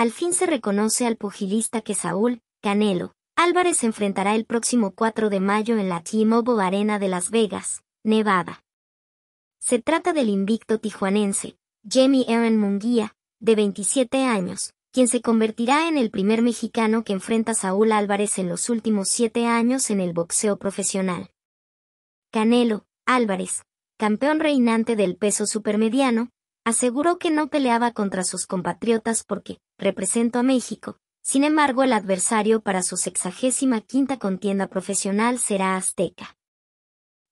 Al fin se reconoce al pugilista que Saúl, Canelo, Álvarez enfrentará el próximo 4 de mayo en la T-Mobile Arena de Las Vegas, Nevada. Se trata del invicto tijuanense, Jamie Aaron Munguía, de 27 años, quien se convertirá en el primer mexicano que enfrenta a Saúl Álvarez en los últimos siete años en el boxeo profesional. Canelo, Álvarez, campeón reinante del peso supermediano, aseguró que no peleaba contra sus compatriotas porque represento a México. Sin embargo, el adversario para su sexagésima quinta contienda profesional será Azteca.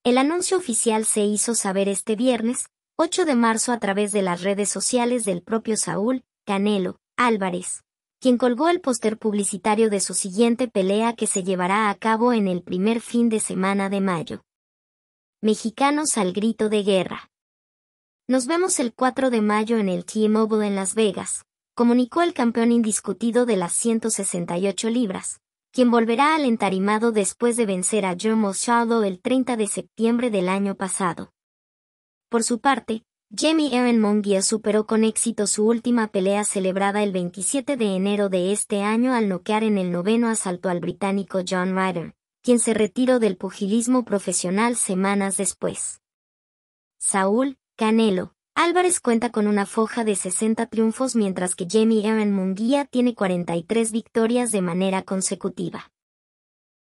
El anuncio oficial se hizo saber este viernes, 8 de marzo, a través de las redes sociales del propio Saúl Canelo Álvarez, quien colgó el póster publicitario de su siguiente pelea que se llevará a cabo en el primer fin de semana de mayo. Mexicanos al grito de guerra. Nos vemos el 4 de mayo en el T-Mobile en Las Vegas comunicó el campeón indiscutido de las 168 libras, quien volverá al entarimado después de vencer a Joe Shadow el 30 de septiembre del año pasado. Por su parte, Jamie Aaron Mongia superó con éxito su última pelea celebrada el 27 de enero de este año al noquear en el noveno asalto al británico John Ryder, quien se retiró del pugilismo profesional semanas después. Saúl, Canelo, Álvarez cuenta con una foja de 60 triunfos mientras que Jamie Aaron Munguía tiene 43 victorias de manera consecutiva.